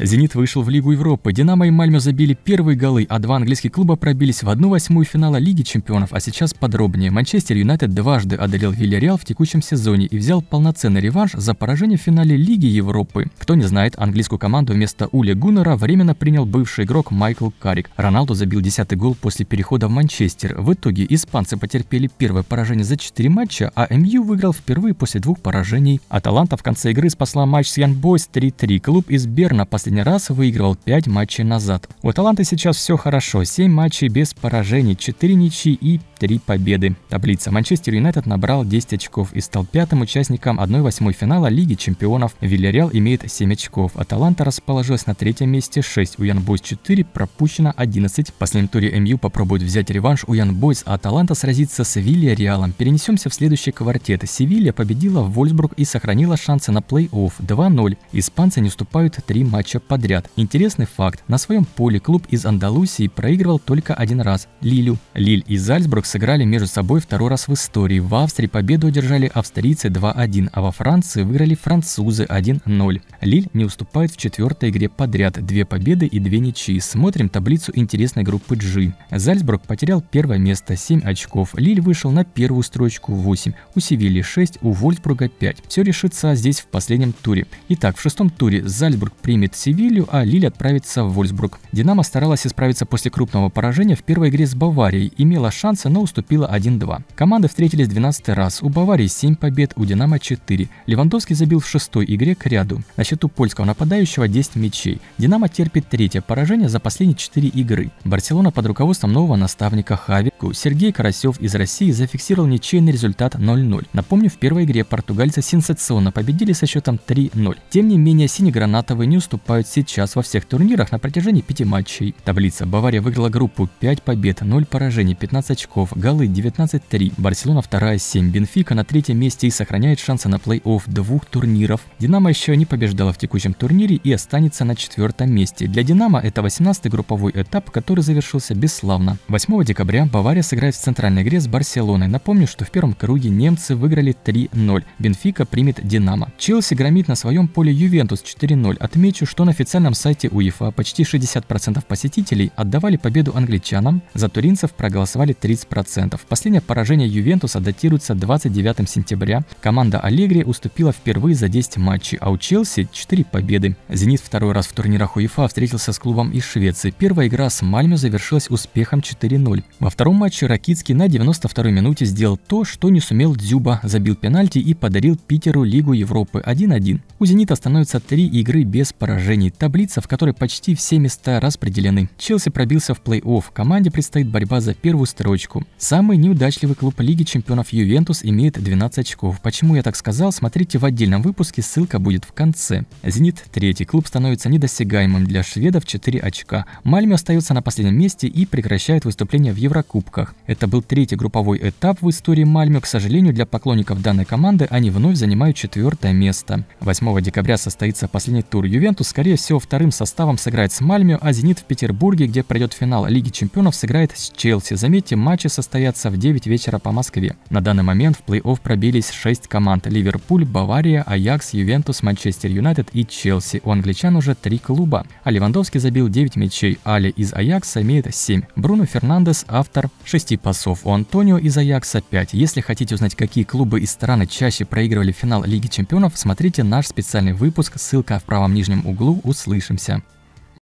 «Зенит» вышел в Лигу Европы, «Динамо» и «Мальмё» забили первые голы, а два английских клуба пробились в одну восьмую финала Лиги чемпионов, а сейчас подробнее. «Манчестер Юнайтед» дважды одолел «Вильяреал» в текущем сезоне и взял полноценный реванш за поражение в финале Лиги Европы. Кто не знает, английскую команду вместо Ули Гуннера временно принял бывший игрок Майкл Карик. Роналду забил десятый гол после перехода в Манчестер. В итоге испанцы потерпели первое поражение за четыре матча, а МЮ выиграл впервые после двух поражений. Аталанта в конце игры спасла матч с Ян Бойс 3-3. Клуб из Берна после последний раз выигрывал 5 матчей назад. У Аталанты сейчас все хорошо. 7 матчей без поражений, 4 ничьи и 3 победы. Таблица. Манчестер Юнайтед набрал 10 очков и стал пятым участником 1-8 финала Лиги чемпионов. Вильярреал имеет 7 очков. Аталанта расположилась на третьем месте 6. У Янбойс 4, пропущено 11. В последнем туре МЮ попробует взять реванш у Янбойс, а Аталанта сразится с Вильярреалом Перенесемся в следующий квартет. Севилья победила в Вольсбург и сохранила шансы на плей-офф 2-0. Испанцы не уступают 3 матча матча подряд. Интересный факт. На своем поле клуб из Андалусии проигрывал только один раз – Лилю. Лиль и Зальцбург сыграли между собой второй раз в истории. В Австрии победу одержали австрийцы 2-1, а во Франции выиграли французы 1-0. Лиль не уступает в четвертой игре подряд – две победы и две ничьи. Смотрим таблицу интересной группы G. Зальцбург потерял первое место – 7 очков. Лиль вышел на первую строчку – 8. У Севильи 6, у Вольфбурга 5. Все решится здесь в последнем туре. Итак, в шестом туре Зальцбург примет Севилью, а Лиль отправится в Вольсбург. «Динамо» старалась исправиться после крупного поражения в первой игре с Баварией, имела шансы, но уступила 1-2. Команды встретились 12 раз, у Баварии 7 побед, у «Динамо» 4. Левандовский забил в шестой игре к ряду. На счету польского нападающего 10 мячей. «Динамо» терпит третье поражение за последние 4 игры. Барселона под руководством нового наставника Хавику Сергей Карасев из России зафиксировал ничейный результат 0-0. Напомню, в первой игре португальцы сенсационно победили со счетом 3-0. Тем не менее, синегранатовые не уступают выступают сейчас во всех турнирах на протяжении пяти матчей. Таблица. Бавария выиграла группу 5 побед, 0 поражений, 15 очков, голы 19-3. Барселона 2-7. Бенфика на третьем месте и сохраняет шансы на плей-офф двух турниров. Динамо еще не побеждала в текущем турнире и останется на четвертом месте. Для Динамо это 18-й групповой этап, который завершился бесславно. 8 декабря Бавария сыграет в центральной игре с Барселоной. Напомню, что в первом круге немцы выиграли 3-0. Бенфика примет Динамо. Челси громит на своем поле Ювентус 4-0. Отмечу, что на официальном сайте УЕФА почти 60% посетителей отдавали победу англичанам, за туринцев проголосовали 30%. Последнее поражение Ювентуса датируется 29 сентября. Команда Аллегри уступила впервые за 10 матчей, а у Челси 4 победы. «Зенит» второй раз в турнирах УЕФА встретился с клубом из Швеции. Первая игра с Мальмё завершилась успехом 4-0. Во втором матче Ракицкий на 92-й минуте сделал то, что не сумел Дзюба, забил пенальти и подарил Питеру Лигу Европы 1-1. У «Зенита» становится 3 игры без поражения поражений, таблица, в которой почти все места распределены. Челси пробился в плей-офф, команде предстоит борьба за первую строчку. Самый неудачливый клуб Лиги чемпионов Ювентус имеет 12 очков. Почему я так сказал, смотрите в отдельном выпуске, ссылка будет в конце. Зенит третий, клуб становится недосягаемым для шведов 4 очка. Мальме остается на последнем месте и прекращает выступление в Еврокубках. Это был третий групповой этап в истории Мальме, к сожалению, для поклонников данной команды они вновь занимают четвертое место. 8 декабря состоится последний тур Ювентус, скорее всего, вторым составом сыграет с Мальмио, а «Зенит» в Петербурге, где пройдет финал Лиги чемпионов, сыграет с Челси. Заметьте, матчи состоятся в 9 вечера по Москве. На данный момент в плей-офф пробились 6 команд – Ливерпуль, Бавария, Аякс, Ювентус, Манчестер Юнайтед и Челси. У англичан уже 3 клуба. А Левандовский забил 9 мячей, Али из Аякса имеет 7. Бруно Фернандес – автор 6 пасов, у Антонио из Аякса 5. Если хотите узнать, какие клубы и страны чаще проигрывали финал Лиги чемпионов, смотрите наш специальный выпуск, ссылка в правом нижнем углу углу услышимся.